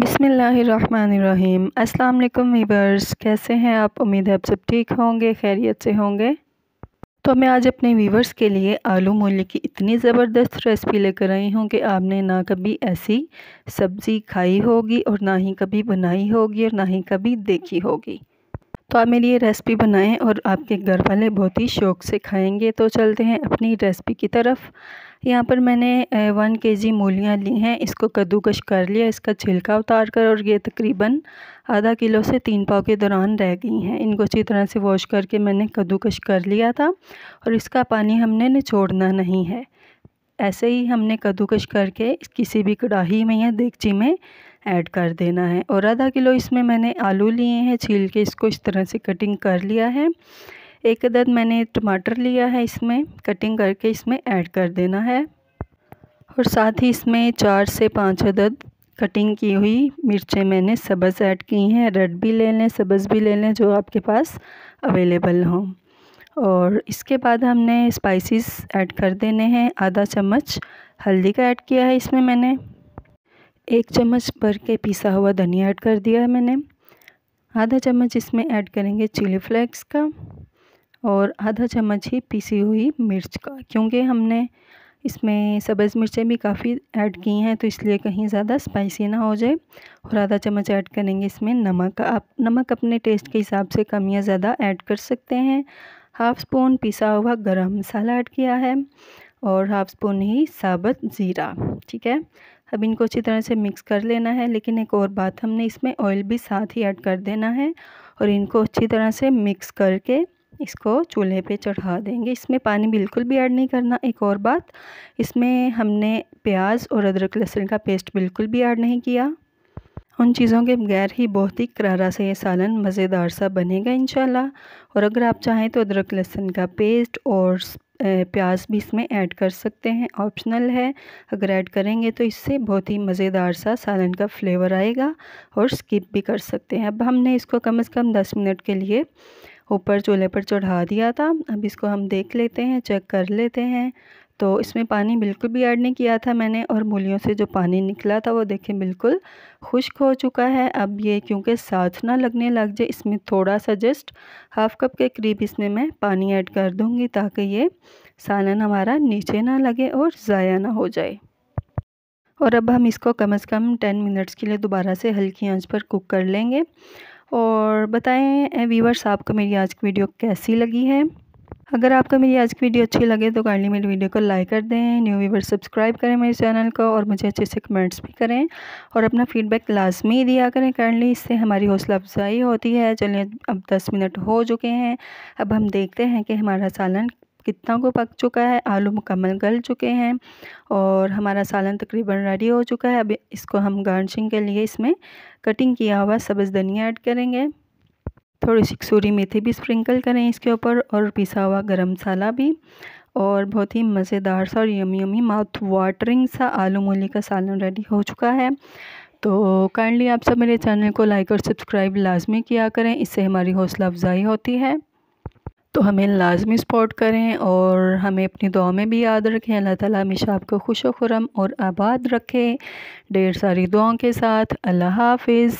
बिसमीम् अल्लाम वीवर्स कैसे हैं आप उम्मीद है आप सब ठीक होंगे खैरियत से होंगे तो मैं आज अपने वीवर्स के लिए आलू मूली की इतनी ज़बरदस्त रेसिपी लेकर आई हूँ कि आपने ना कभी ऐसी सब्ज़ी खाई होगी और ना ही कभी बनाई होगी और ना ही कभी देखी होगी तो आप मेरी ये रेसिपी बनाएं और आपके घर वाले बहुत ही शौक़ से खाएँगे तो चलते हैं अपनी रेसिपी की तरफ यहाँ पर मैंने वन के जी मूलियाँ ली हैं इसको कद्दूकश कर लिया इसका छिलका उतार कर और ये तकरीबन आधा किलो से तीन पाव के दौरान रह गई हैं इनको अच्छी तरह से वॉश करके मैंने कद्दूकश कर लिया था और इसका पानी हमने निचोड़ना नहीं है ऐसे ही हमने कद्दूकश करके किसी भी कढ़ाही में या देगची में ऐड कर देना है और आधा किलो इसमें मैंने आलू लिए हैं छील के इसको इस तरह से कटिंग कर लिया है एक अदद मैंने टमाटर लिया है इसमें कटिंग करके इसमें ऐड कर देना है और साथ ही इसमें चार से पाँच अदद कटिंग की हुई मिर्चें मैंने सब्ज़ ऐड की हैं रेड भी ले लें सब्ज़ भी ले लें जो आपके पास अवेलेबल हों और इसके बाद हमने स्पाइसेस ऐड कर देने हैं आधा चम्मच हल्दी का ऐड किया है इसमें मैंने एक चम्मच भर के पिसा हुआ धनिया ऐड कर दिया है मैंने आधा चम्मच इसमें ऐड करेंगे चिली फ्लेक्स का और आधा चम्मच ही पीसी हुई मिर्च का क्योंकि हमने इसमें सब्ज़ मिर्चें भी काफ़ी ऐड की हैं तो इसलिए कहीं ज़्यादा स्पाइसी ना हो जाए और आधा चम्मच ऐड करेंगे इसमें नमक आप नमक अपने टेस्ट के हिसाब से कम या ज़्यादा ऐड कर सकते हैं हाफ़ स्पून पिसा हुआ गरम मसाला ऐड किया है और हाफ़ स्पून ही साबत ज़ीरा ठीक है अब इनको अच्छी तरह से मिक्स कर लेना है लेकिन एक और बात हमने इसमें ऑयल भी साथ ही ऐड कर देना है और इनको अच्छी तरह से मिक्स करके इसको चूल्हे पे चढ़ा देंगे इसमें पानी बिल्कुल भी ऐड नहीं करना एक और बात इसमें हमने प्याज और अदरक लहसुन का पेस्ट बिल्कुल भी ऐड नहीं किया उन चीज़ों के बगैर ही बहुत ही करारा से ये सालन मज़ेदार सा बनेगा इन और अगर आप चाहें तो अदरक लहसुन का पेस्ट और प्याज भी इसमें ऐड कर सकते हैं ऑप्शनल है अगर ऐड करेंगे तो इससे बहुत ही मज़ेदार सा सालन का फ्लेवर आएगा और स्किप भी कर सकते हैं अब हमने इसको कम से कम दस मिनट के लिए ऊपर चूल्हे पर चढ़ा दिया था अब इसको हम देख लेते हैं चेक कर लेते हैं तो इसमें पानी बिल्कुल भी ऐड नहीं किया था मैंने और मूलियों से जो पानी निकला था वो देखें बिल्कुल खुश्क हो चुका है अब ये क्योंकि साथ ना लगने लग जाए इसमें थोड़ा सा जस्ट हाफ़ कप के करीब इसमें मैं पानी ऐड कर दूँगी ताकि ये सालन हमारा नीचे ना लगे और ज़ाया ना हो जाए और अब हम इसको कम अज़ कम टेन मिनट्स के लिए दोबारा से हल्की आँच पर कुक कर लेंगे और बताएं व्यूवर्स आपको मेरी आज की वीडियो कैसी लगी है अगर आपको मेरी आज की वीडियो अच्छी लगे तो काइंडली मेरी वीडियो को लाइक कर दें न्यू व्यूवर सब्सक्राइब करें मेरे चैनल को और मुझे अच्छे से कमेंट्स भी करें और अपना फीडबैक लाजमी दिया करें काइंडली इससे हमारी हौसला अफजाई होती है चलिए अब 10 मिनट हो चुके हैं अब हम देखते हैं कि हमारा सालन कितना को पक चुका है आलू मुकम्मल गल चुके हैं और हमारा सालन तकरीबन रेडी हो चुका है अब इसको हम गार्निशिंग के लिए इसमें कटिंग किया हुआ सब्ज़ धनिया ऐड करेंगे थोड़ी सी कसूरी मेथी भी स्प्रिंकल करें इसके ऊपर और पिसा हुआ गर्म मसाला भी और बहुत ही मज़ेदार सा और यमी यमी माउथ वाटरिंग सा आलू मूली का सालन रेडी हो चुका है तो काइंडली आप सब मेरे चैनल को लाइक और सब्सक्राइब लाजमी किया करें इससे हमारी हौसला अफजाई होती है तो हमें लाजमी सपोर्ट करें और हमें अपनी दुआ में भी याद रखें अल्लाह ताला हमेशा आपको खुश खुरम और आबाद रखें ढेर सारी दुआओं के साथ अल्लाह हाफिज़